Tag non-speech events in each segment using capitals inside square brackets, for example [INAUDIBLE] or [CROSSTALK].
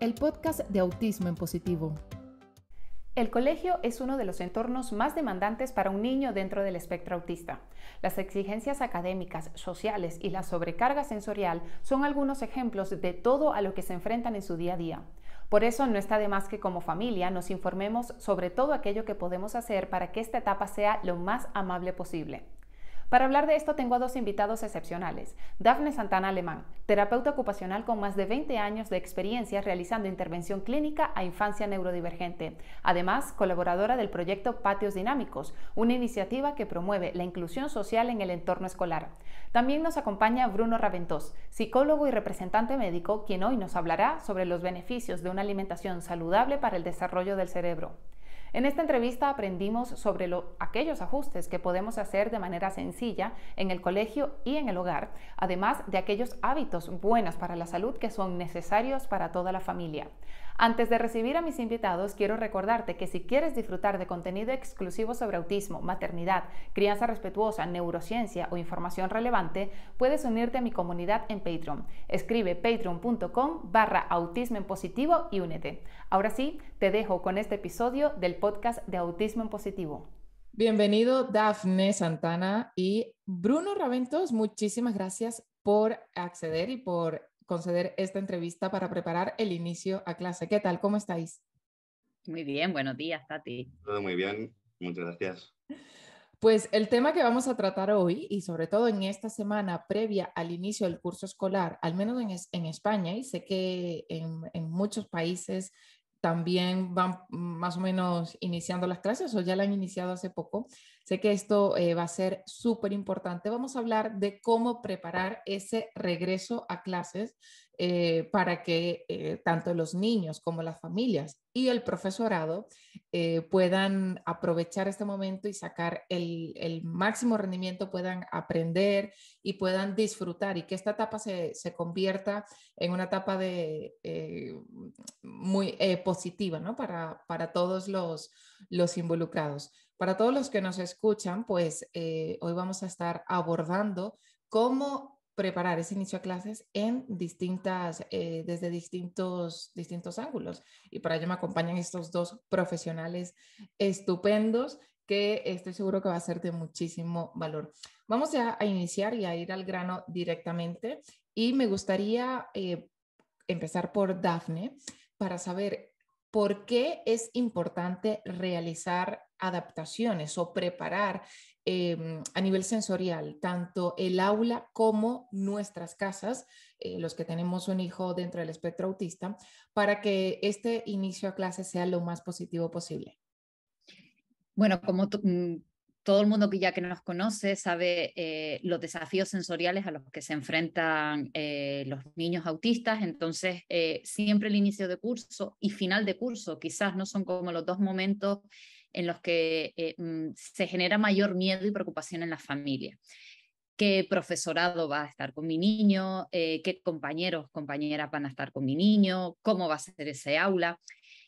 el podcast de Autismo en Positivo. El colegio es uno de los entornos más demandantes para un niño dentro del espectro autista. Las exigencias académicas, sociales y la sobrecarga sensorial son algunos ejemplos de todo a lo que se enfrentan en su día a día. Por eso no está de más que como familia nos informemos sobre todo aquello que podemos hacer para que esta etapa sea lo más amable posible. Para hablar de esto tengo a dos invitados excepcionales. Dafne Santana Alemán, terapeuta ocupacional con más de 20 años de experiencia realizando intervención clínica a infancia neurodivergente. Además, colaboradora del proyecto Patios Dinámicos, una iniciativa que promueve la inclusión social en el entorno escolar. También nos acompaña Bruno Raventós, psicólogo y representante médico, quien hoy nos hablará sobre los beneficios de una alimentación saludable para el desarrollo del cerebro. En esta entrevista aprendimos sobre aquellos ajustes que podemos hacer de manera sencilla en el colegio y en el hogar, además de aquellos hábitos buenos para la salud que son necesarios para toda la familia. Antes de recibir a mis invitados, quiero recordarte que si quieres disfrutar de contenido exclusivo sobre autismo, maternidad, crianza respetuosa, neurociencia o información relevante, puedes unirte a mi comunidad en Patreon. Escribe patreon.com barra autismo en positivo y únete. Ahora sí, te dejo con este episodio del podcast de Autismo en Positivo. Bienvenido Dafne Santana y Bruno Raventos, muchísimas gracias por acceder y por conceder esta entrevista para preparar el inicio a clase. ¿Qué tal? ¿Cómo estáis? Muy bien, buenos días, Tati. Todo muy bien, muchas gracias. Pues el tema que vamos a tratar hoy y sobre todo en esta semana previa al inicio del curso escolar, al menos en, España y sé que en, en, muchos países también van más o menos iniciando las clases o ya la han iniciado hace poco, Sé que esto eh, va a ser súper importante. Vamos a hablar de cómo preparar ese regreso a clases eh, para que eh, tanto los niños como las familias y el profesorado puedan aprovechar este momento y sacar el, máximo rendimiento, puedan aprender y puedan disfrutar y que esta etapa se, convierta en una etapa de, muy positiva para, todos los, los involucrados. Para todos los que nos escuchan, pues eh, hoy vamos a estar abordando cómo preparar ese inicio a clases en distintas, eh, desde distintos, distintos ángulos. Y para ello me acompañan estos dos profesionales estupendos que estoy seguro que va a ser de muchísimo valor. Vamos a iniciar y a ir al grano directamente y me gustaría eh, empezar por Dafne para saber por qué es importante realizar adaptaciones o preparar em, a nivel sensorial tanto el aula como nuestras casas, eh, los que tenemos un hijo dentro del espectro autista, para que este inicio a clase sea lo más positivo posible. Bueno, como mm, todo el mundo que ya que nos conoce sabe eh, los desafíos sensoriales a los que se enfrentan eh, los niños autistas, entonces siempre el inicio de curso y final de curso quizás no son como los dos momentos en los que eh, mm, se genera mayor miedo y preocupación en la familia. ¿Qué profesorado va a estar con mi niño? Eh, ¿Qué compañeros, compañeras van a estar con mi niño? ¿Cómo va a ser ese aula?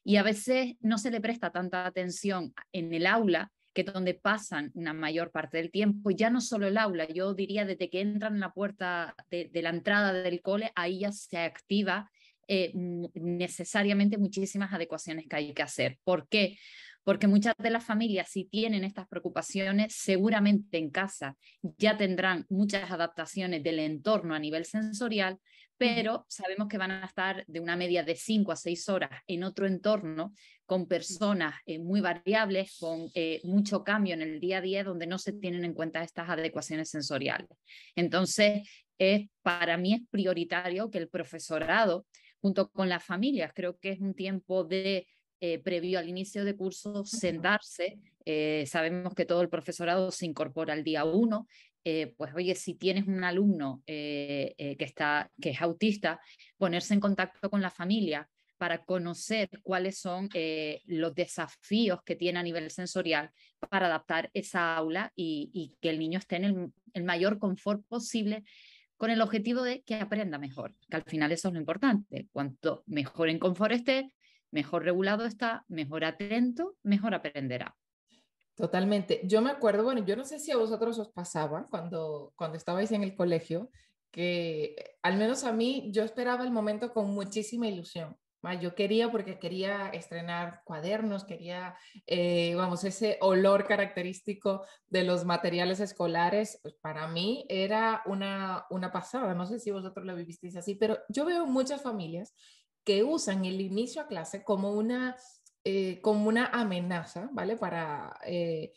Y a veces no se le presta tanta atención en el aula que es donde pasan una mayor parte del tiempo, ya no solo el aula, yo diría desde que entran en la puerta de, la entrada del cole, ahí ya se activa eh, necesariamente muchísimas adecuaciones que hay que hacer. ¿Por qué? porque muchas de las familias, si tienen estas preocupaciones, seguramente en casa ya tendrán muchas adaptaciones del entorno a nivel sensorial, pero sabemos que van a estar de una media de cinco a seis horas en otro entorno con personas eh, muy variables, con eh, mucho cambio en el día a día donde no se tienen en cuenta estas adecuaciones sensoriales. Entonces, es, para mí es prioritario que el profesorado, junto con las familias, creo que es un tiempo de eh, previo al inicio de curso, sentarse. Eh, sabemos que todo el profesorado se incorpora al día uno. Eh, pues oye, si tienes un alumno que, está, que es autista, ponerse en contacto con la familia para conocer cuáles son los desafíos que tiene a nivel sensorial para adaptar esa aula y, que el niño esté en el mayor confort posible con el objetivo de que aprenda mejor, que al final eso es lo importante. Cuanto mejor en confort esté, Mejor regulado está, mejor atento, mejor aprenderá. Totalmente. Yo me acuerdo, bueno, yo no sé si a vosotros os pasaba cuando, cuando estabais en el colegio, que eh, al menos a mí yo esperaba el momento con muchísima ilusión. Yo quería porque quería estrenar cuadernos, quería, eh, vamos, ese olor característico de los materiales escolares, pues, para mí era una, una pasada. No sé si vosotros lo vivisteis así, pero yo veo muchas familias que usan el inicio a clase como una, eh, como una amenaza, ¿vale? Para, eh,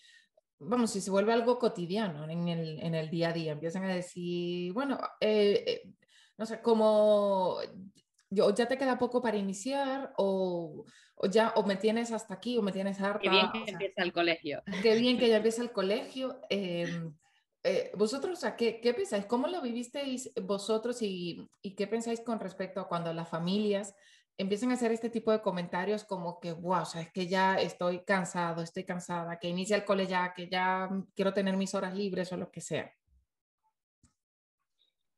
vamos, si se vuelve algo cotidiano en el, en el, día a día, empiezan a decir, bueno, eh, no sé, como yo, ya te queda poco para iniciar o, ya o me tienes hasta aquí o me tienes harta. Qué bien que ya el colegio. Qué bien que ya empieza el colegio. Eh, eh, vosotros, qué, qué, pensáis? ¿Cómo lo vivisteis vosotros y, y, qué pensáis con respecto a cuando las familias empiezan a hacer este tipo de comentarios como que, wow, o sea, es que ya estoy cansado, estoy cansada, que inicia el cole ya, que ya quiero tener mis horas libres o lo que sea?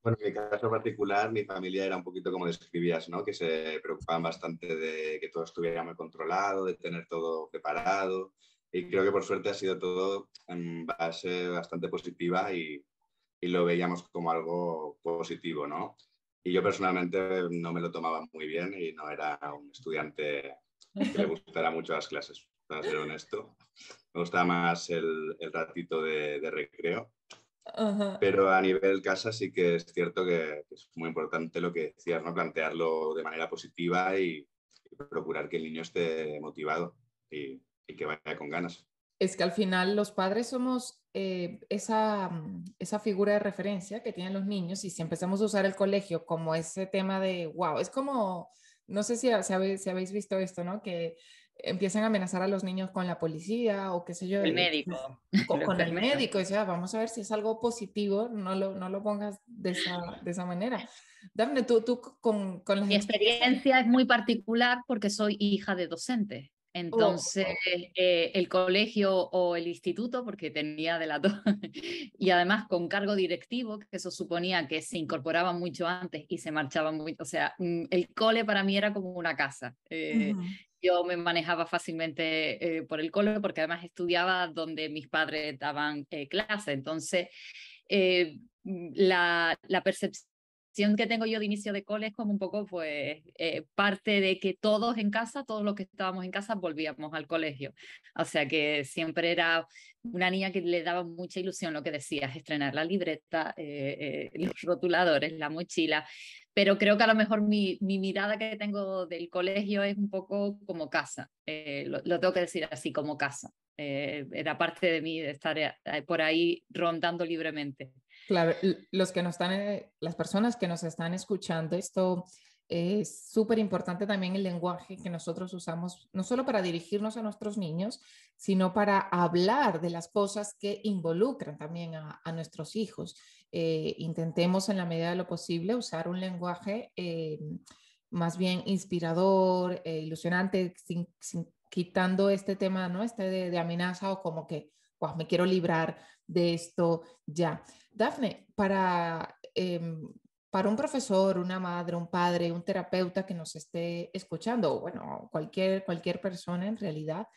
Bueno, en mi caso particular, mi familia era un poquito como describías, ¿no? Que se preocupaban bastante de que todo estuviera muy controlado, de tener todo preparado, y creo que por suerte ha sido todo en base bastante positiva y, y, lo veíamos como algo positivo, ¿no? Y yo personalmente no me lo tomaba muy bien y no era un estudiante que le gustara mucho las clases, para ser honesto. Me gustaba más el, el ratito de, recreo. Pero a nivel casa sí que es cierto que es muy importante lo que decías, ¿no? plantearlo de manera positiva y, y procurar que el niño esté motivado. Y y que vaya con ganas. Es que al final los padres somos eh, esa, mm, esa figura de referencia que tienen los niños y si empezamos a usar el colegio como ese tema de, wow, es como, no sé si, si, habéis, visto esto, ¿no? Que empiezan a amenazar a los niños con la policía o qué sé yo. El médico. [LAUGHS] Con, el médico. y sea, vamos a ver si es algo positivo, no lo, no lo pongas de esa, manera. dame tú, tú con, Mi experiencia es muy particular porque soy hija de docente. Oh. Entonces, eh, el colegio o el instituto, porque tenía de la [LAUGHS] y además con cargo directivo, que eso suponía que se incorporaban mucho antes y se marchaban mucho. O sea, mm, el cole para mí era como una casa. Eh, yo me manejaba fácilmente eh, por el cole porque además estudiaba donde mis padres daban clase. Entonces, mm, la, la percepción que tengo yo de inicio de cole es como un poco, pues, eh, parte de que todos en casa, todos los que estábamos en casa, volvíamos al colegio. O sea que siempre era una niña que le daba mucha ilusión lo que decías, estrenar la libreta, eh, eh, los rotuladores, la mochila. Pero creo que a lo mejor mi, mirada que tengo del colegio es un poco como casa. Lo, lo, tengo que decir así, como casa. era parte de mí de estar por ahí rondando libremente. Claro, los que nos están, eh, las personas que nos están escuchando, esto es súper importante también el lenguaje que nosotros usamos, no solo para dirigirnos a nuestros niños, sino para hablar de las cosas que involucran también a, nuestros hijos. Eh, intentemos en la medida de lo posible usar un lenguaje eh, más bien inspirador, eh, ilusionante, quitando este tema, ¿no? Este de amenaza o como que me quiero librar de esto ya. Dafne, para, em, para un profesor, una madre, un padre, un terapeuta que nos esté escuchando, bueno, cualquier, cualquier persona en realidad,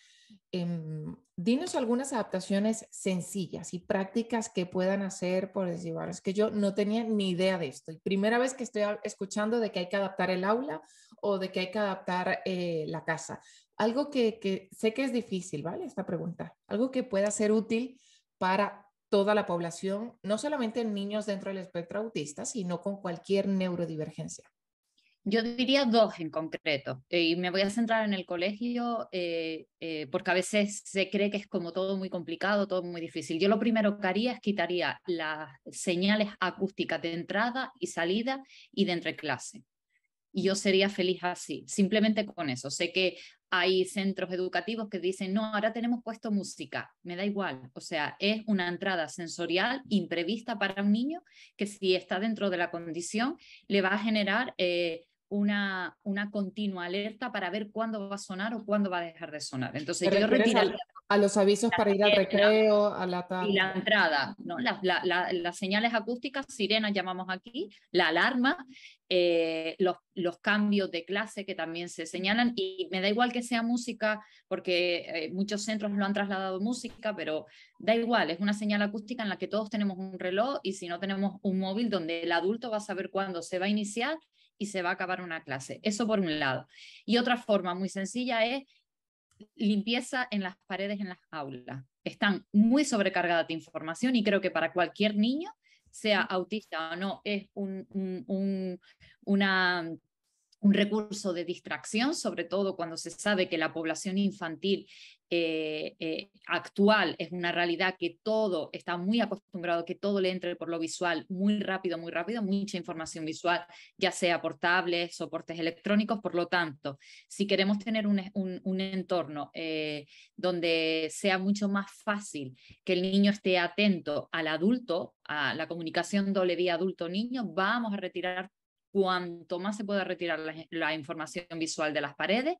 em, dinos algunas adaptaciones sencillas y prácticas que puedan hacer por decir, bueno, es que yo no tenía ni idea de esto. Y primera vez que estoy escuchando de que hay que adaptar el aula o de que hay que adaptar eh, la casa algo que, sé que es difícil, ¿vale? Esta pregunta, algo que pueda ser útil para toda la población, no solamente en niños dentro del espectro autista, sino con cualquier neurodivergencia. Yo diría dos en concreto, eh, y me voy a centrar en el colegio, eh, eh, porque a veces se cree que es como todo muy complicado, todo muy difícil. Yo lo primero que haría es quitaría las señales acústicas de entrada y salida y de entre clase y yo sería feliz así, simplemente con eso. Sé que hay centros educativos que dicen, no, ahora tenemos puesto música, me da igual. O sea, es una entrada sensorial imprevista para un niño que si está dentro de la condición le va a generar eh, una, continua alerta para ver cuándo va a sonar o cuándo va a dejar de sonar. Entonces yo retiro A, los avisos para ir al recreo, a la Y la entrada, ¿no? las señales acústicas, sirenas llamamos aquí, la alarma, eh, los, cambios de clase que también se señalan y me da igual que sea música, porque eh, muchos centros lo han trasladado música, pero da igual, es una señal acústica en la que todos tenemos un reloj y si no tenemos un móvil donde el adulto va a saber cuándo se va a iniciar y se va a acabar una clase. Eso por un lado. Y otra forma muy sencilla es limpieza en las paredes, en las aulas. Están muy sobrecargadas de información y creo que para cualquier niño, sea autista o no, es una un recurso de distracción, sobre todo cuando se sabe que la población infantil eh, eh, actual es una realidad que todo está muy acostumbrado, que todo le entre por lo visual muy rápido, muy rápido, mucha información visual, ya sea portables, soportes electrónicos. Por lo tanto, si queremos tener un, entorno eh, donde sea mucho más fácil que el niño esté atento al adulto, a la comunicación doble vía adulto-niño, vamos a retirar cuanto más se pueda retirar la, información visual de las paredes,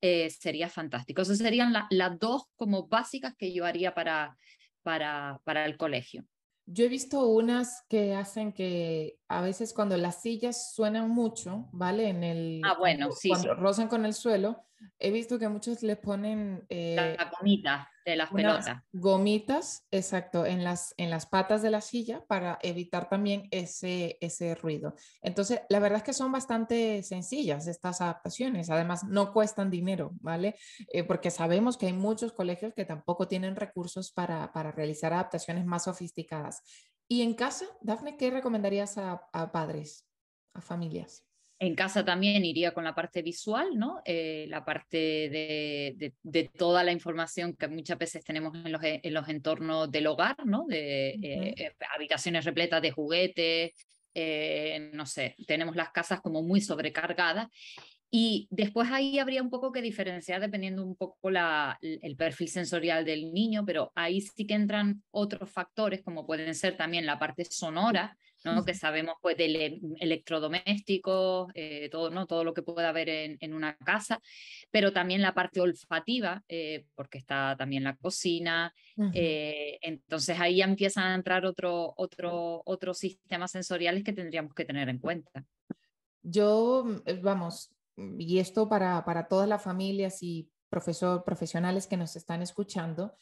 eh, sería fantástico. Esas serían las dos como básicas que yo haría para, para, para el colegio. Yo he visto unas que hacen que a veces cuando las sillas suenan mucho, ¿vale? En el, ah, bueno, sí. Cuando rozan con el suelo, he visto que muchos les ponen... Eh, la de las pelotas. Gomitas, exacto, en las, en las patas de la silla para evitar también ese, ese ruido. Entonces, la verdad es que son bastante sencillas estas adaptaciones. Además, no cuestan dinero, ¿vale? Eh, porque sabemos que hay muchos colegios que tampoco tienen recursos para, para realizar adaptaciones más sofisticadas. Y en casa, Dafne, ¿qué recomendarías a, padres, a familias? En casa también iría con la parte visual, ¿no? Eh, la parte de, toda la información que muchas veces tenemos en los, entornos del hogar, ¿no? De eh, eh, habitaciones repletas de juguetes, no sé, tenemos las casas como muy sobrecargadas y después ahí habría un poco que diferenciar dependiendo un poco la, el perfil sensorial del niño, pero ahí sí que entran otros factores como pueden ser también la parte sonora, ¿no? que sabemos pues de e, electrodomésticos, eh, todo, ¿no? todo lo que pueda haber en, en, una casa, pero también la parte olfativa, eh, porque está también la cocina, eh, entonces ahí empiezan a entrar otro, otro, otros sistemas sensoriales que tendríamos que tener en cuenta. Yo, mm, vamos, Mm, y esto para, para todas las familias y profesor, profesionales que nos están escuchando,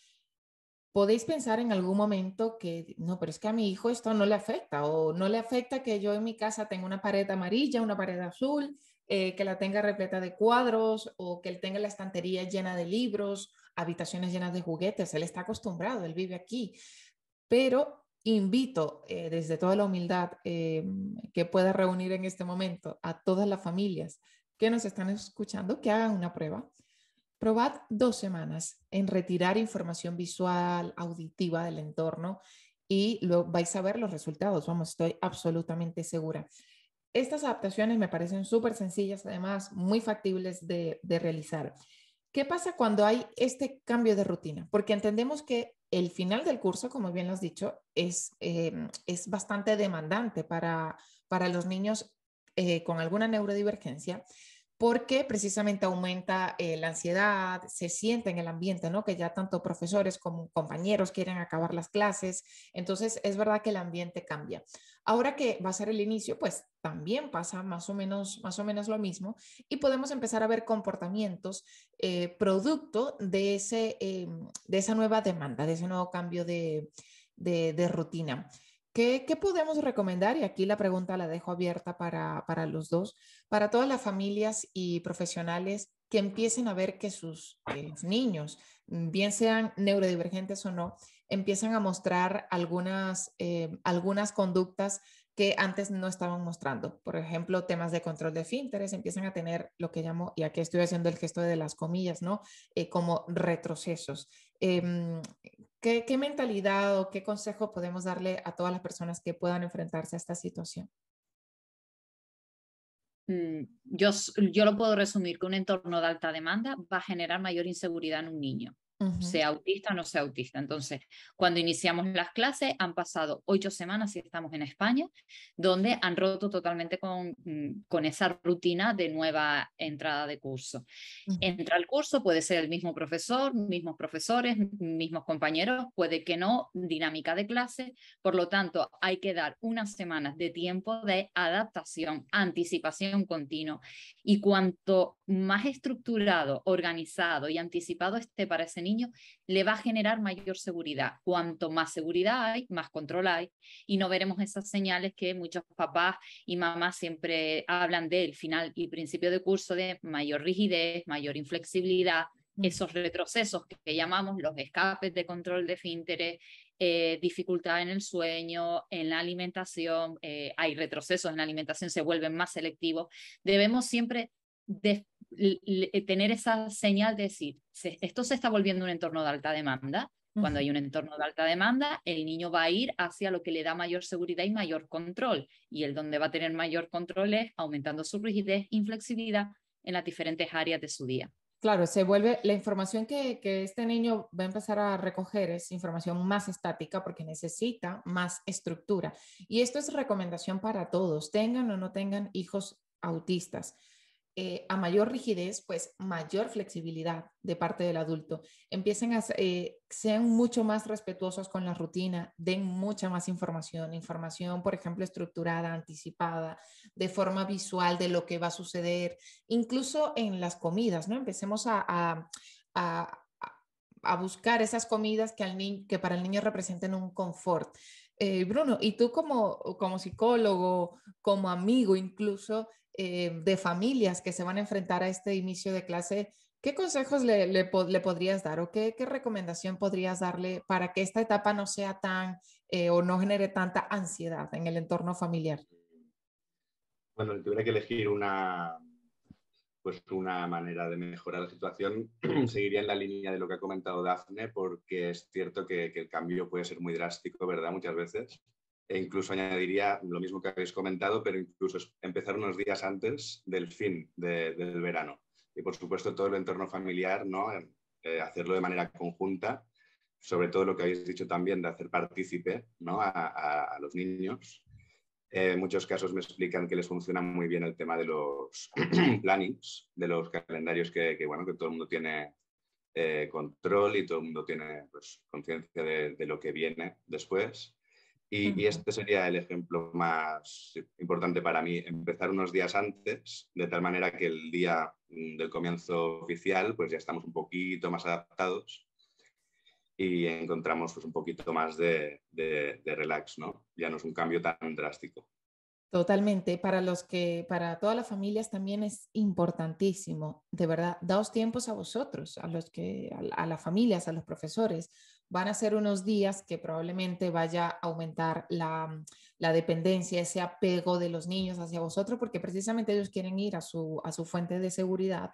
podéis pensar en algún momento que, no, pero es que a mi hijo esto no le afecta o no le afecta que yo en mi casa tenga una pared amarilla, una pared azul, eh, que la tenga repleta de cuadros o que él tenga la estantería llena de libros, habitaciones llenas de juguetes. Él está acostumbrado, él vive aquí. Pero invito eh, desde toda la humildad eh, que pueda reunir en este momento a todas las familias que nos están escuchando que hagan una prueba. Probad dos semanas en retirar información visual, auditiva del entorno y lo, vais a ver los resultados. Vamos, estoy absolutamente segura. Estas adaptaciones me parecen súper sencillas, además muy factibles de, de realizar. ¿Qué pasa cuando hay este cambio de rutina? Porque entendemos que el final del curso, como bien lo has dicho, es, eh, es bastante demandante para, para los niños eh, con alguna neurodivergencia porque precisamente aumenta eh, la ansiedad, se siente en el ambiente, ¿no? Que ya tanto profesores como compañeros quieren acabar las clases, entonces es verdad que el ambiente cambia. Ahora que va a ser el inicio, pues también pasa más o menos, más o menos lo mismo y podemos empezar a ver comportamientos eh, producto de, em, de esa nueva demanda, de ese nuevo cambio de, de rutina. ¿Qué, podemos recomendar? Y aquí la pregunta la dejo abierta para, para, los dos, para todas las familias y profesionales que empiecen a ver que sus eh, niños, bien sean neurodivergentes o no, empiezan a mostrar algunas, eh, algunas conductas que antes no estaban mostrando. Por ejemplo, temas de control de finteres empiezan a tener lo que llamo, y aquí estoy haciendo el gesto de las comillas, ¿no? Eh, como retrocesos. Em, ¿Qué, mentalidad o qué consejo podemos darle a todas las personas que puedan enfrentarse a esta situación? Mm, yo, yo lo puedo resumir que un entorno de alta demanda va a generar mayor inseguridad en un niño sea autista o no sea autista. Entonces, cuando iniciamos las clases, han pasado ocho semanas y estamos en España, donde han roto totalmente mm, con, esa rutina de nueva entrada de curso. Entra al curso, puede ser el mismo profesor, mismos profesores, mismos compañeros, puede que no, dinámica de clase, por lo tanto, hay que dar unas semanas de tiempo de adaptación, anticipación continua. Y cuanto más estructurado, organizado y anticipado esté para ese niño, le va a generar mayor seguridad. Cuanto más seguridad hay, más control hay y no veremos esas señales que muchos papás y mamás siempre hablan del final y principio de curso de mayor rigidez, mayor inflexibilidad, mm. esos retrocesos que llamamos los escapes de control de finteres, eh, dificultad en el sueño, en la alimentación, eh, hay retrocesos en la alimentación, se vuelven más selectivos. Debemos siempre de, tener esa señal de decir, esto se está volviendo un entorno de alta demanda. Cuando hay un entorno de alta demanda, el niño va a ir hacia lo que le da mayor seguridad y mayor control. Y el donde va a tener mayor control es aumentando su rigidez, inflexibilidad en las diferentes áreas de su día. Claro, se vuelve la información que, que, este niño va a empezar a recoger es información más estática porque necesita más estructura. Y esto es recomendación para todos, tengan o no tengan hijos autistas. Eh, a mayor rigidez, pues mayor flexibilidad de parte del adulto. Empiecen a, ser eh, sean mucho más respetuosos con la rutina, den mucha más información, información, por ejemplo, estructurada, anticipada, de forma visual de lo que va a suceder, incluso en las comidas, ¿no? Empecemos a, buscar esas comidas que, que para el niño representen un confort. Eh, Bruno, y tú como, como psicólogo, como amigo incluso, eh, de familias que se van a enfrentar a este inicio de clase, ¿qué consejos le, podrías dar o qué, recomendación podrías darle para que esta etapa no sea tan eh, o no genere tanta ansiedad en el entorno familiar? Bueno, tuviera que elegir una, pues una manera de mejorar la situación, [CLEARS THROAT] seguiría en la línea de lo que ha comentado Dafne, porque es cierto que, que el cambio puede ser muy drástico, ¿verdad? Muchas veces e incluso añadiría lo mismo que habéis comentado, pero incluso empezar unos días antes del fin del verano. Y por supuesto todo el entorno familiar, ¿no? Eh, eh, hacerlo de manera conjunta, sobre todo lo que habéis dicho también de hacer partícipe ¿no? a, los niños. en eh, muchos casos me explican que les funciona muy bien el tema de los [CLEARS THROAT] plannings, de los calendarios que, bueno, que todo el mundo tiene control y todo el mundo tiene pues, conciencia de lo que viene después y, este sería el ejemplo más importante para mí, empezar unos días antes, de tal manera que el día mm, del comienzo oficial, pues ya estamos un poquito más adaptados y encontramos pues, un poquito más de, de, relax, ¿no? Ya no es un cambio tan drástico. Totalmente. Para los que, para todas las familias también es importantísimo, de verdad, daos tiempos a vosotros, a los que, a las familias, a los profesores, van a ser unos días que probablemente vaya a aumentar la, dependencia, ese apego de los niños hacia vosotros, porque precisamente ellos quieren ir a su, a su fuente de seguridad.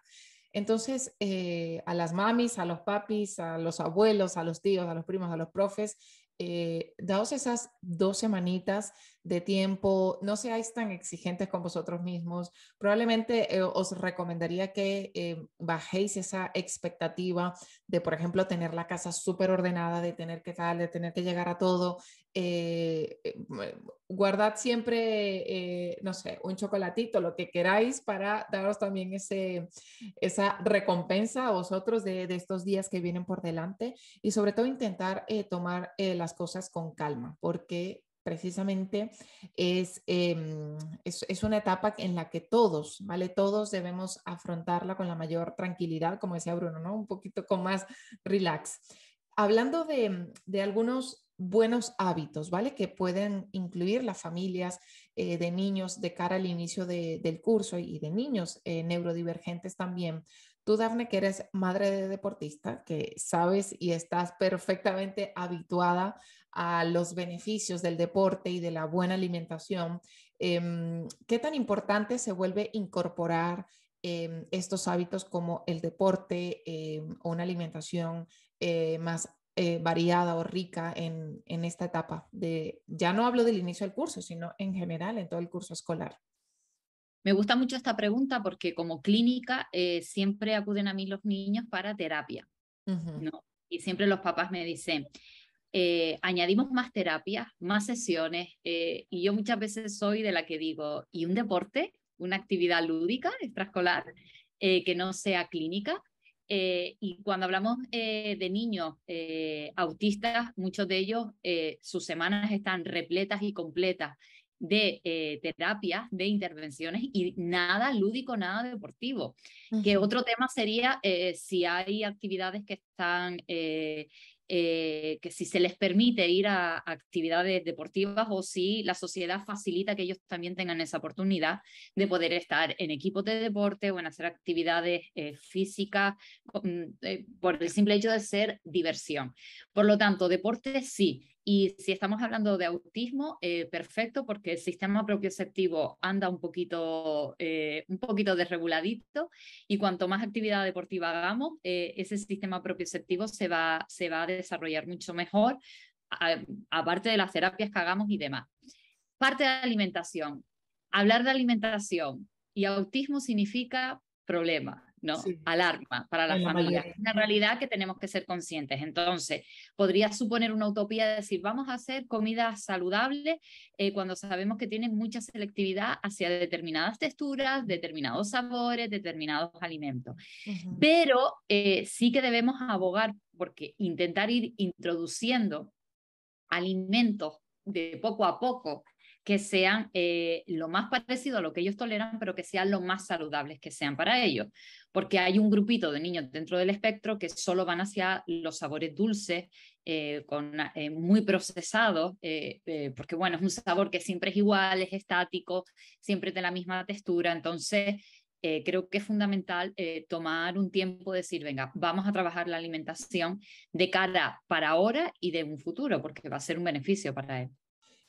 Entonces, eh, a las mamis, a los papis, a los abuelos, a los tíos, a los primos, a los profes, eh, daos esas dos semanitas de tiempo, no seáis tan exigentes con vosotros mismos. Probablemente eh, os recomendaría que eh, bajéis esa expectativa de, por ejemplo, tener la casa súper ordenada, de tener que tal, de tener que llegar a todo. Eh, guardad siempre, no sé, un chocolatito, lo que queráis para daros también ese, esa recompensa a vosotros de, de estos días que vienen por delante y sobre todo intentar tomar la las cosas con calma, porque precisamente em, es, es, una etapa en la que todos, ¿vale? Todos debemos afrontarla con la mayor tranquilidad, como decía Bruno, ¿no? Un poquito con más relax. Hablando de, de algunos buenos hábitos, ¿vale? Que pueden incluir las familias eh, de niños de cara al inicio de, del curso y de niños eh, neurodivergentes también. Tú, Dafne, que eres madre de deportista, que sabes y estás perfectamente habituada a los beneficios del deporte y de la buena alimentación, em, ¿qué tan importante se vuelve incorporar em, estos hábitos como el deporte em, o una alimentación eh, más eh, variada o rica en, esta etapa? ya no hablo del inicio del curso, sino en general, en todo el curso escolar. Me gusta mucho esta pregunta porque como clínica eh, siempre acuden a mí los niños para terapia. ¿no? Y siempre los papás me dicen, eh, añadimos más terapias, más sesiones, eh, y yo muchas veces soy de la que digo, ¿y un deporte? ¿Una actividad lúdica, extraescolar, que no sea clínica? y cuando hablamos de niños autistas, muchos de ellos, sus semanas están repletas y completas de eh, terapias, de intervenciones y nada lúdico, nada deportivo. Que otro tema sería eh, si hay actividades que están, eh, eh, que si se les permite ir a, actividades deportivas o si la sociedad facilita que ellos también tengan esa oportunidad de poder estar en equipos de deporte o en hacer actividades físicas por el simple hecho de ser diversión. Por lo tanto, deporte sí, y si estamos hablando de autismo, eh, perfecto, porque el sistema propioceptivo anda un poquito, eh, un poquito desreguladito y cuanto más actividad deportiva hagamos, eh, ese sistema propioceptivo se va, se va a desarrollar mucho mejor, aparte de las terapias que hagamos y demás. Parte de alimentación. Hablar de alimentación y autismo significa problemas. ¿no? Alarma para la familia, Es una realidad que tenemos que ser conscientes. Entonces, podría suponer una utopía decir, vamos a hacer comida saludable eh, cuando sabemos que tienen mucha selectividad hacia determinadas texturas, determinados sabores, determinados alimentos. Pero eh, sí que debemos abogar porque intentar ir introduciendo alimentos de poco a poco que sean eh, lo más parecido a lo que ellos toleran, pero que sean lo más saludables que sean para ellos. Porque hay un grupito de niños dentro del espectro que solo van hacia los sabores dulces, eh, con, eh, muy procesados, porque bueno, es un sabor que siempre es igual, es estático, siempre de la misma textura. Entonces, creo que es fundamental tomar un tiempo, de decir, venga, vamos a trabajar la alimentación de cara para ahora y de un futuro, porque va a ser un beneficio para ellos.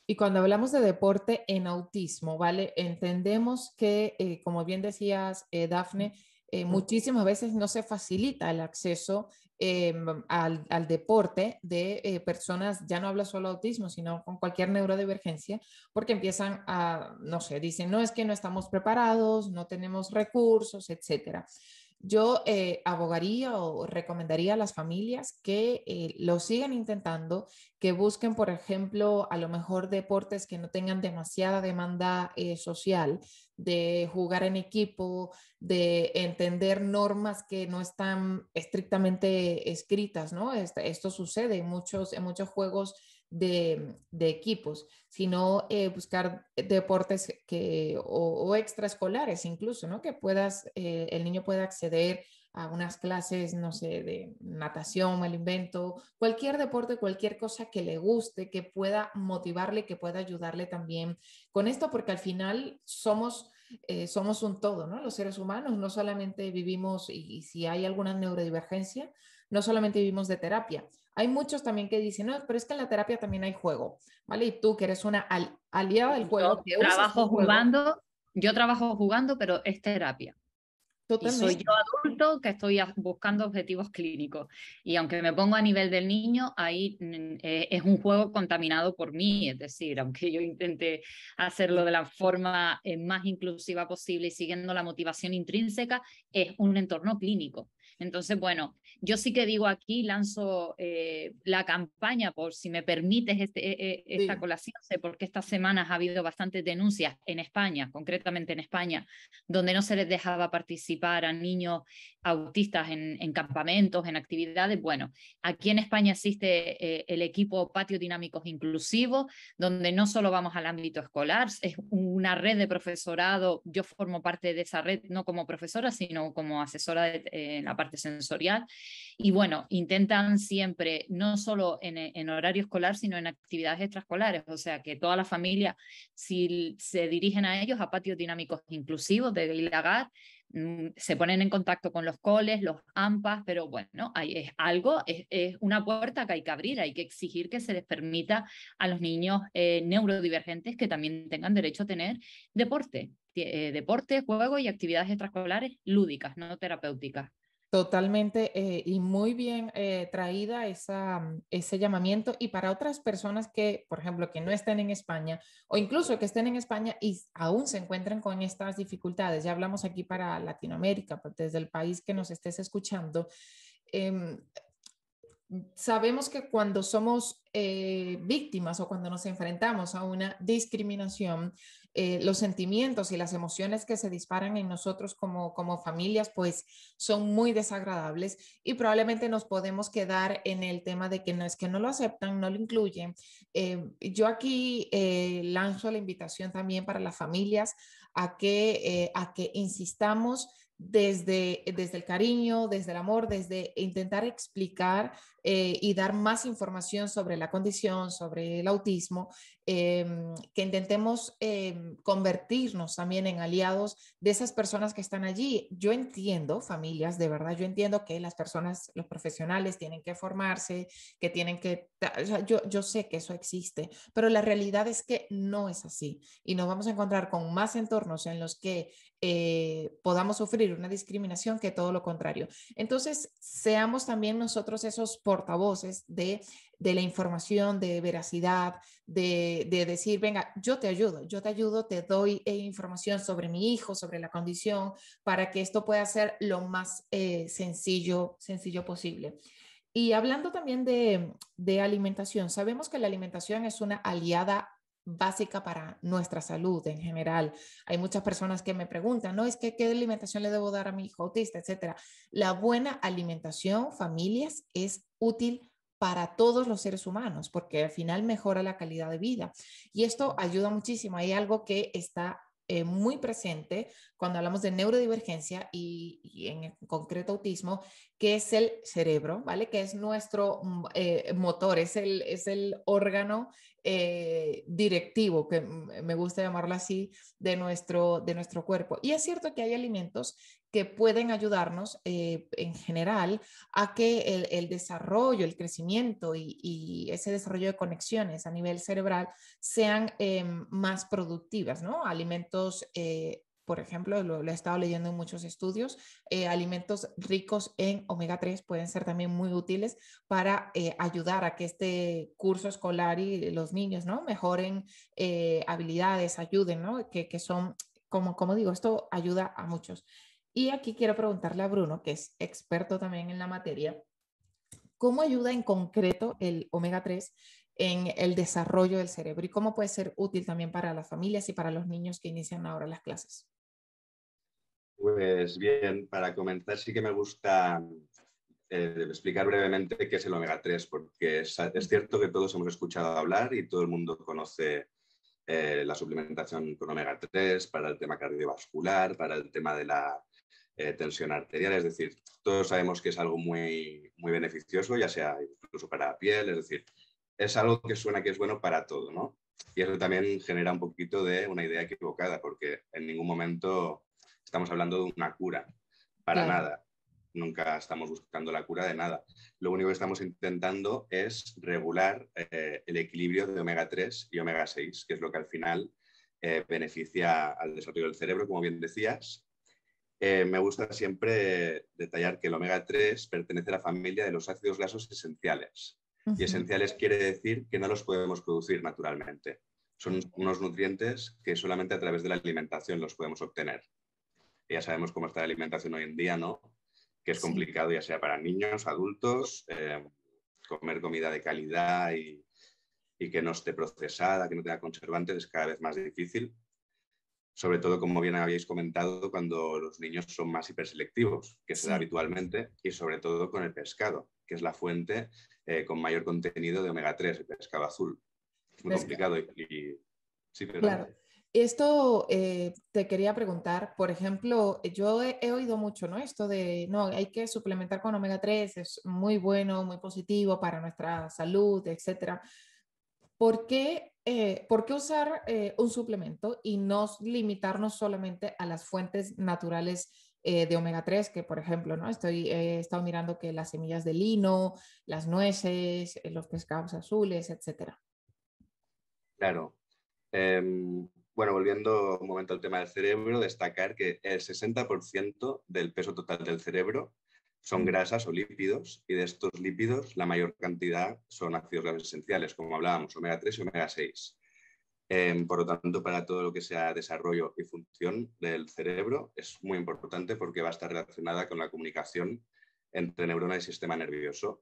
Y cuando hablamos de deporte en autismo, ¿vale? Entendemos que, eh, como bien decías, eh, Dafne, eh, muchísimas veces no se facilita el acceso em, al, al, deporte de personas, ya no habla solo de autismo, sino con cualquier neurodivergencia, porque empiezan a, no sé, dicen, no es que no estamos preparados, no tenemos recursos, etcétera. Yo eh, abogaría o recomendaría a las familias que eh, lo sigan intentando, que busquen, por ejemplo, a lo mejor deportes que no tengan demasiada demanda eh, social, de jugar en equipo, de entender normas que no están estrictamente escritas, ¿no? Este, esto, sucede en muchos, en muchos juegos de, equipos, sino eh, buscar deportes que, o, extraescolares incluso, ¿no? Que puedas, eh, el niño pueda acceder a unas clases, no sé, de natación, el invento, cualquier deporte, cualquier cosa que le guste, que pueda motivarle, que pueda ayudarle también con esto, porque al final somos... Eh, somos un todo, ¿no? Los seres humanos no solamente vivimos, y si hay alguna neurodivergencia, no solamente vivimos de terapia, hay muchos también que dicen, no, pero es que en la terapia también hay juego, ¿vale? Y tú que eres una aliada del juego. Yo trabajo jugando, yo trabajo jugando, pero es terapia. Totalmente. soy yo adulto que estoy buscando objetivos clínicos. Y aunque me pongo a nivel del niño, ahí mm, eh, es un juego contaminado por mí. Es decir, aunque yo intente hacerlo de la forma eh, más inclusiva posible y siguiendo la motivación intrínseca, es un entorno clínico. Entonces, bueno, yo sí que digo aquí, lanzo eh, la campaña por si me permites este, e, e, esta colación, porque estas semanas ha habido bastantes denuncias en España, concretamente en España, donde no se les dejaba participar a niños autistas en, campamentos, en actividades. Bueno, aquí en España existe eh, el equipo Patio Dinámicos Inclusivo, donde no solo vamos al ámbito escolar, es una red de profesorado, yo formo parte de esa red no como profesora, sino como asesora eh, en parte sensorial. Y bueno, intentan siempre, no solo en, horario escolar, sino en actividades extraescolares, o sea, que toda la familia, si se dirigen a ellos, a patios dinámicos inclusivos de lagar mm, se ponen en contacto con los coles, los AMPAs, pero bueno, hay, es algo, es, una puerta que hay que abrir, hay que exigir que se les permita a los niños eh, neurodivergentes que también tengan derecho a tener deporte, eh, deporte, juego y actividades extraescolares lúdicas, no terapéuticas. Totalmente eh, y muy bien eh, traída mm, ese llamamiento y para otras personas que, por ejemplo, que no estén en España o incluso que estén en España y aún se encuentren con estas dificultades. Ya hablamos aquí para Latinoamérica, pues, desde el país que nos estés escuchando. Em, sabemos que cuando somos eh, víctimas o cuando nos enfrentamos a una discriminación, eh, los sentimientos y las emociones que se disparan en nosotros como, como familias, pues son muy desagradables y probablemente nos podemos quedar en el tema de que no es que no lo aceptan, no lo incluyen. Eh, yo aquí lanzo la invitación también para las familias a que, a que insistamos desde, desde el cariño, desde el amor, desde intentar explicar eh, y dar más información sobre la condición, sobre el autismo, em, que intentemos em, convertirnos también en aliados de esas personas que están allí. Yo entiendo, familias, de verdad, yo entiendo que las personas, los profesionales tienen que formarse, que tienen que, yo, yo sé que eso existe, pero la realidad es que no es así y nos vamos a encontrar con más entornos en los que eh, podamos sufrir una discriminación que todo lo contrario. Entonces, seamos también nosotros esos por portavoces de, la información, de veracidad, de, decir, venga, yo te ayudo, yo te ayudo, te doy eh, información sobre mi hijo, sobre la condición, para que esto pueda ser lo más eh, sencillo, sencillo posible. Y hablando también de, de alimentación, sabemos que la alimentación es una aliada básica para nuestra salud en general. Hay muchas personas que me preguntan, ¿no? Es que qué alimentación le debo dar a mi hijo autista, etcétera. La buena alimentación, familias, es útil para todos los seres humanos, porque al final mejora la calidad de vida. Y esto ayuda muchísimo. Hay algo que está eh, muy presente cuando hablamos de neurodivergencia y, en concreto autismo, que es el cerebro, ¿vale? Que es nuestro mm, eh, motor, es el, es el órgano eh, directivo, que mm, me gusta llamarlo así, de nuestro, de nuestro cuerpo. Y es cierto que hay alimentos que pueden ayudarnos eh, en general a que el, desarrollo, el crecimiento y, ese desarrollo de conexiones a nivel cerebral sean eh, más productivas, ¿no? Alimentos eh, por ejemplo, lo, he estado leyendo en muchos estudios, alimentos ricos en omega 3 pueden ser también muy útiles para ayudar a que este curso escolar y los niños ¿no? mejoren habilidades, ayuden, ¿no? que, son, como digo, esto ayuda a muchos. Y aquí quiero preguntarle a Bruno, que es experto también en la materia, ¿cómo ayuda en concreto el omega 3 en el desarrollo del cerebro y cómo puede ser útil también para las familias y para los niños que inician ahora las clases? Pues bien, para comentar sí que me gusta eh, explicar brevemente qué es el omega 3, porque es, cierto que todos hemos escuchado hablar y todo el mundo conoce eh, la suplementación con omega 3 para el tema cardiovascular, para el tema de la eh, tensión arterial, es decir, todos sabemos que es algo muy, muy beneficioso, ya sea incluso para la piel, es decir, es algo que suena que es bueno para todo, ¿no? Y eso también genera un poquito de una idea equivocada, porque en ningún momento estamos hablando de una cura, para nada. Nunca estamos buscando la cura de nada. Lo único que estamos intentando es regular eh, el equilibrio de omega 3 y omega 6, que es lo que al final eh, beneficia al desarrollo del cerebro, como bien decías, eh, me gusta siempre detallar que el omega 3 pertenece a la familia de los ácidos grasos esenciales. Y esenciales quiere decir que no los podemos producir naturalmente. Son unos nutrientes que solamente a través de la alimentación los podemos obtener. Ya sabemos cómo está la alimentación hoy en día, ¿no? Que es complicado ya sea para niños, adultos, eh, comer comida de calidad y, y que no esté procesada, que no tenga conservantes, es cada vez más difícil sobre todo como bien habéis comentado, cuando los niños son más hiperselectivos, que es habitualmente, y sobre todo con el pescado, que es la fuente eh, con mayor contenido de omega 3, el pescado azul. Muy complicado y, Esto eh, te quería preguntar, por ejemplo, yo he, oído mucho, ¿no? Esto de, no, hay que suplementar con omega 3, es muy bueno, muy positivo para nuestra salud, etc. ¿Por qué eh, ¿por qué usar eh, un suplemento y no limitarnos solamente a las fuentes naturales eh, de omega 3? Que, por ejemplo, ¿no? Estoy, he estado mirando que las semillas de lino, las nueces, los pescados azules, etcétera. Claro. Em, bueno, volviendo un momento al tema del cerebro, destacar que el 60% del peso total del cerebro son grasas o lípidos y de estos lípidos la mayor cantidad son ácidos grasos esenciales, como hablábamos, omega 3 y omega 6. Em, por lo tanto, para todo lo que sea desarrollo y función del cerebro es muy importante porque va a estar relacionada con la comunicación entre neurona y sistema nervioso.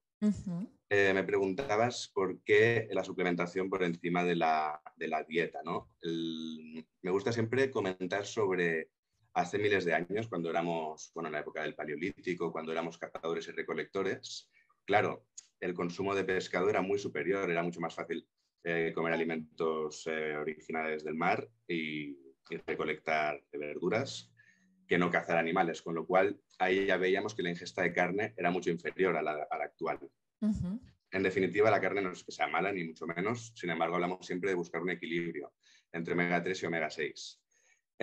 Eh, me preguntabas por qué la suplementación por encima de la, dieta. ¿no? me gusta siempre comentar sobre hace miles de años, cuando éramos, bueno, en la época del Paleolítico, cuando éramos cazadores y recolectores, claro, el consumo de pescado era muy superior, era mucho más fácil eh, comer alimentos eh, originales del mar y, recolectar verduras que no cazar animales, con lo cual ahí ya veíamos que la ingesta de carne era mucho inferior a la, actual. En definitiva, la carne no es que sea mala, ni mucho menos, sin embargo, hablamos siempre de buscar un equilibrio entre omega 3 y omega 6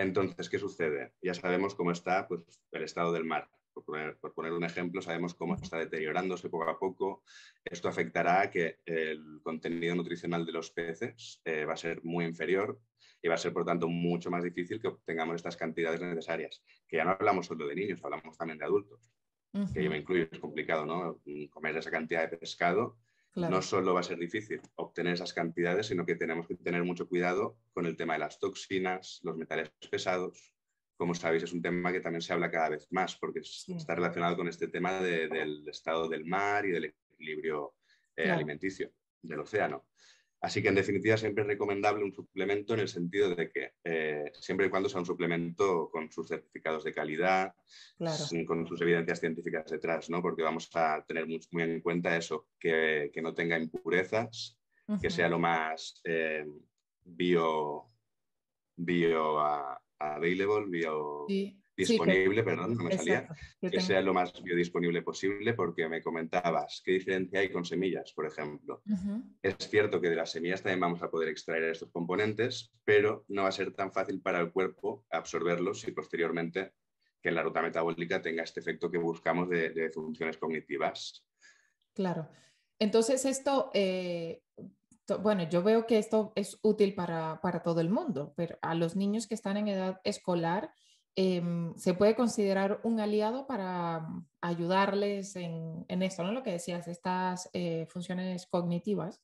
entonces, ¿qué sucede? Ya sabemos cómo está pues, el estado del mar. Por poner, un ejemplo, sabemos cómo está deteriorándose poco a poco. Esto afectará a que el contenido nutricional de los peces eh, va a ser muy inferior y va a ser, por tanto, mucho más difícil que obtengamos estas cantidades necesarias. Que ya no hablamos solo de niños, hablamos también de adultos, que yo me incluyo, es complicado, ¿no? Comer esa cantidad de pescado no solo va a ser difícil obtener esas cantidades, sino que tenemos que tener mucho cuidado con el tema de las toxinas, los metales pesados. Como sabéis, es un tema que también se habla cada vez más porque está relacionado con este tema del estado del mar y del equilibrio eh, alimenticio del océano. Así que, en definitiva, siempre es recomendable un suplemento en el sentido de que, eh, siempre y cuando sea un suplemento con sus certificados de calidad, con sus evidencias científicas detrás, ¿no? Porque vamos a tener muy, en cuenta eso, que, no tenga impurezas, que sea lo más bioavailable, eh, bio, bio available, bio disponible, perdón, no me salía, que sea lo más biodisponible posible, porque me comentabas qué diferencia hay con semillas, por ejemplo. Es cierto que de las semillas también vamos a poder extraer estos componentes, pero no va a ser tan fácil para el cuerpo absorberlos y posteriormente que en la ruta metabólica tenga este efecto que buscamos de, funciones cognitivas. Claro. Entonces, esto, eh, bueno, yo veo que esto es útil para, para, todo el mundo, pero a los niños que están en edad escolar, Em, se puede considerar un aliado para ayudarles en, esto, ¿no? Lo que decías, estas eh, funciones cognitivas.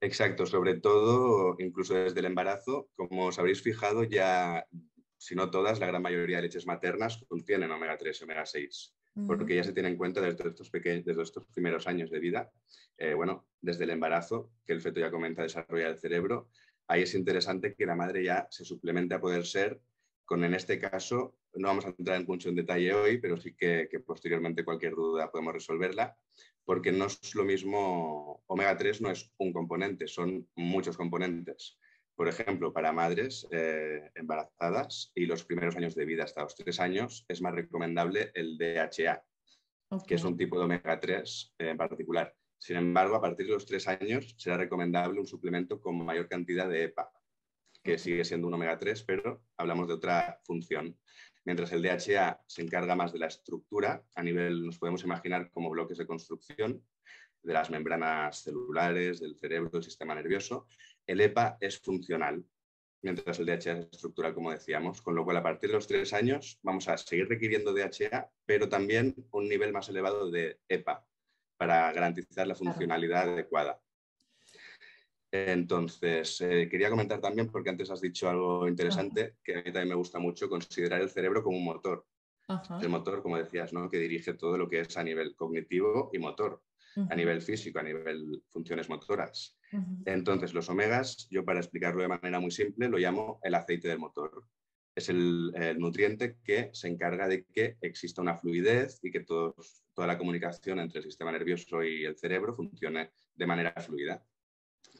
Exacto, sobre todo, incluso desde el embarazo, como os habréis fijado, ya, si no todas, la gran mayoría de leches maternas contienen omega 3 y omega 6, porque ya se tiene en cuenta desde estos, desde estos primeros años de vida, eh, bueno, desde el embarazo, que el feto ya comienza a desarrollar el cerebro, ahí es interesante que la madre ya se suplemente a poder ser en este caso, no vamos a entrar en mucho detalle hoy, pero sí que, posteriormente cualquier duda podemos resolverla, porque no es lo mismo, omega 3 no es un componente, son muchos componentes. Por ejemplo, para madres eh, embarazadas y los primeros años de vida hasta los tres años es más recomendable el DHA, que es un tipo de omega 3 eh, en particular. Sin embargo, a partir de los tres años será recomendable un suplemento con mayor cantidad de EPA, que sigue siendo un omega 3, pero hablamos de otra función. Mientras el DHA se encarga más de la estructura, a nivel nos podemos imaginar como bloques de construcción de las membranas celulares, del cerebro, del sistema nervioso, el EPA es funcional, mientras el DHA es estructural, como decíamos, con lo cual a partir de los tres años vamos a seguir requiriendo DHA, pero también un nivel más elevado de EPA para garantizar la funcionalidad adecuada. Entonces, eh, quería comentar también, porque antes has dicho algo interesante, que a mí también me gusta mucho, considerar el cerebro como un motor. El motor, como decías, ¿no? que dirige todo lo que es a nivel cognitivo y motor, a nivel físico, a nivel funciones motoras. Entonces, los omegas, yo para explicarlo de manera muy simple, lo llamo el aceite del motor. Es el, nutriente que se encarga de que exista una fluidez y que toda la comunicación entre el sistema nervioso y el cerebro funcione de manera fluida.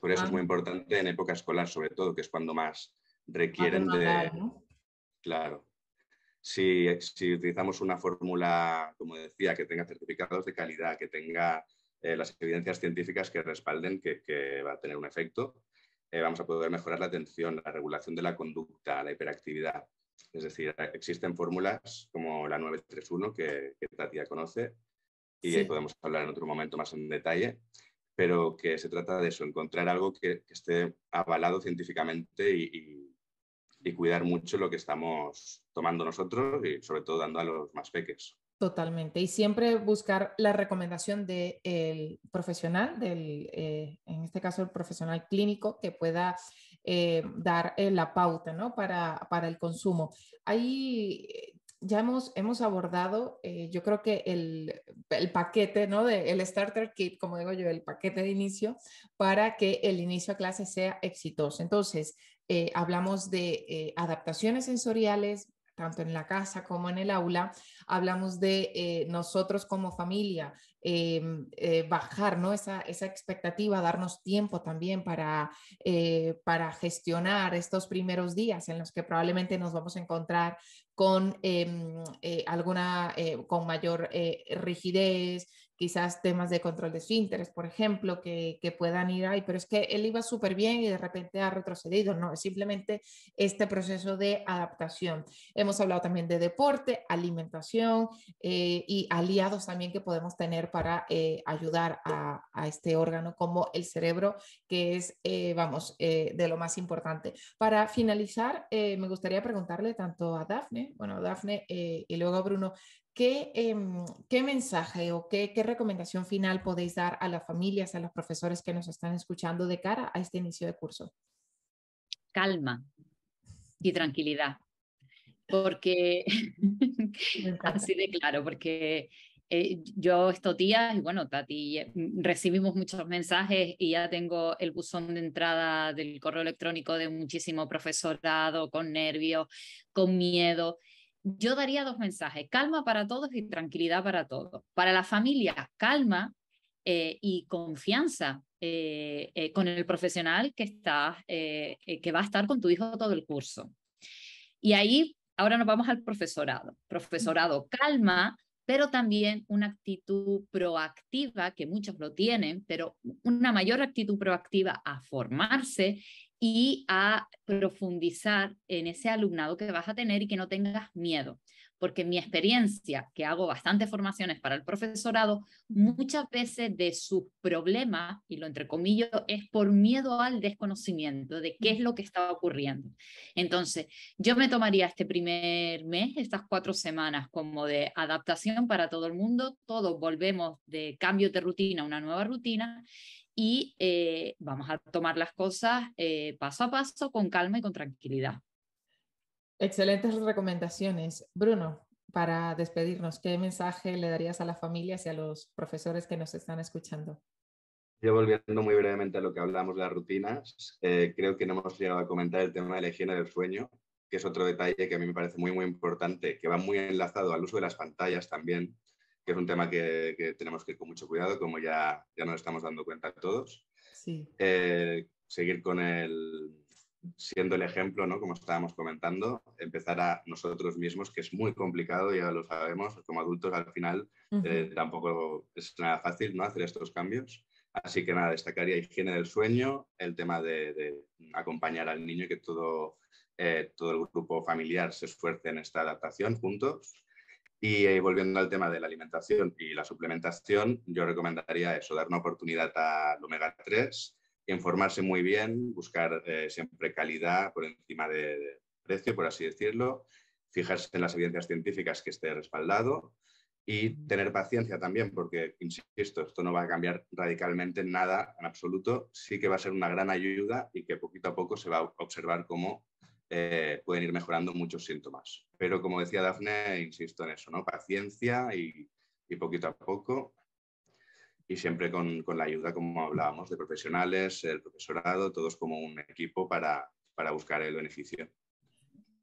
Por eso es muy importante en época escolar, sobre todo, que es cuando más requieren de... Claro. Eh, si, utilizamos una fórmula, como decía, que tenga certificados de calidad, que tenga eh, las evidencias científicas que respalden que, va a tener un efecto, eh, vamos a poder mejorar la atención, la regulación de la conducta, la hiperactividad. Es decir, existen fórmulas como la 931 que, que Tatia conoce y ahí podemos hablar en otro momento más en detalle, pero que se trata de eso, encontrar algo que, esté avalado científicamente y, cuidar mucho lo que estamos tomando nosotros y sobre todo dando a los más peques. Totalmente. Y siempre buscar la recomendación del profesional, del, eh, en este caso el profesional clínico, que pueda eh, dar eh, la pauta ¿no? para, para el consumo ya hemos, hemos abordado, eh, yo creo que el, paquete, ¿no? De, el starter kit, como digo yo, el paquete de inicio para que el inicio a clase sea exitoso. Entonces, eh, hablamos de eh, adaptaciones sensoriales, tanto en la casa como en el aula, hablamos de eh, nosotros como familia, em, eh, bajar esa, expectativa, darnos tiempo también para, eh, para gestionar estos primeros días en los que probablemente nos vamos a encontrar con em, alguna, con mayor rigidez, quizás temas de control de esfínteres, por ejemplo, que, puedan ir ahí, pero es que él iba súper bien y de repente ha retrocedido. No, es simplemente este proceso de adaptación. Hemos hablado también de deporte, alimentación eh, y aliados también que podemos tener para eh, ayudar a, este órgano como el cerebro, que es, eh, vamos, de lo más importante. Para finalizar, me gustaría preguntarle tanto a Dafne, bueno, Dafne y luego a Bruno, Em, ¿Qué, mensaje o qué, recomendación final podéis dar a las familias, a los profesores que nos están escuchando de cara a este inicio de curso? Calma y tranquilidad, porque [LAUGHS] así de claro, porque eh, yo estos días, y bueno, Tati, eh, recibimos muchos mensajes y ya tengo el buzón de entrada del correo electrónico de muchísimo profesorado con nervios, con miedo yo daría dos mensajes, calma para todos y tranquilidad para todos. Para la familia, calma eh, y confianza eh, eh, con el profesional que, está, que va a estar con tu hijo todo el curso. Y ahí, ahora nos vamos al profesorado. Profesorado, calma, pero también una actitud proactiva, que muchos lo tienen, pero una mayor actitud proactiva a formarse y a profundizar en ese alumnado que vas a tener y que no tengas miedo. Porque mi experiencia, que hago bastantes formaciones para el profesorado, muchas veces de sus problemas, y lo entrecomillo, es por miedo al desconocimiento de qué es lo que está ocurriendo. Entonces, yo me tomaría este primer mes, estas cuatro semanas, como de adaptación para todo el mundo. Todos volvemos de cambio de rutina a una nueva rutina y eh, vamos a tomar las cosas eh, paso a paso, con calma y con tranquilidad. Excelentes recomendaciones. Bruno, para despedirnos, ¿qué mensaje le darías a las familias y a los profesores que nos están escuchando? Yo volviendo muy brevemente a lo que hablamos las rutinas, eh, creo que no hemos llegado a comentar el tema de la higiene del sueño, que es otro detalle que a mí me parece muy, muy importante, que va muy enlazado al uso de las pantallas también, que es un tema que, tenemos que ir con mucho cuidado, como ya, ya nos estamos dando cuenta todos. Eh, seguir con el, siendo el ejemplo, ¿no? como estábamos comentando, empezar a nosotros mismos, que es muy complicado, ya lo sabemos, como adultos al final eh, tampoco es nada fácil ¿no? hacer estos cambios. Así que nada, destacaría higiene del sueño, el tema de, acompañar al niño y que todo, eh, todo el grupo familiar se esfuerce en esta adaptación juntos. Y eh, volviendo al tema de la alimentación y la suplementación, yo recomendaría eso, dar una oportunidad al omega 3, informarse muy bien, buscar eh, siempre calidad por encima de, precio, por así decirlo, fijarse en las evidencias científicas que esté respaldado y tener paciencia también, porque, insisto, esto no va a cambiar radicalmente nada en absoluto, sí que va a ser una gran ayuda y que poquito a poco se va a observar cómo eh, pueden ir mejorando muchos síntomas. Pero como decía Dafne, insisto en eso, ¿no? Paciencia y, poquito a poco. Y siempre con, la ayuda, como hablábamos, de profesionales, el profesorado, todos como un equipo para, buscar el beneficio.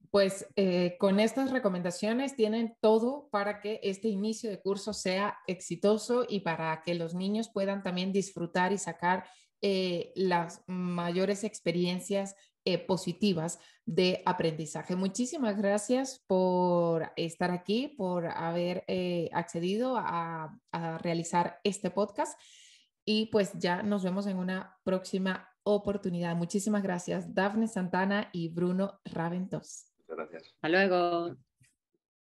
Pues eh, con estas recomendaciones tienen todo para que este inicio de curso sea exitoso y para que los niños puedan también disfrutar y sacar eh, las mayores experiencias eh, positivas de aprendizaje. Muchísimas gracias por estar aquí, por haber eh, accedido a, realizar este podcast y pues ya nos vemos en una próxima oportunidad. Muchísimas gracias, Dafne Santana y Bruno Raventos. Muchas gracias. Hasta luego.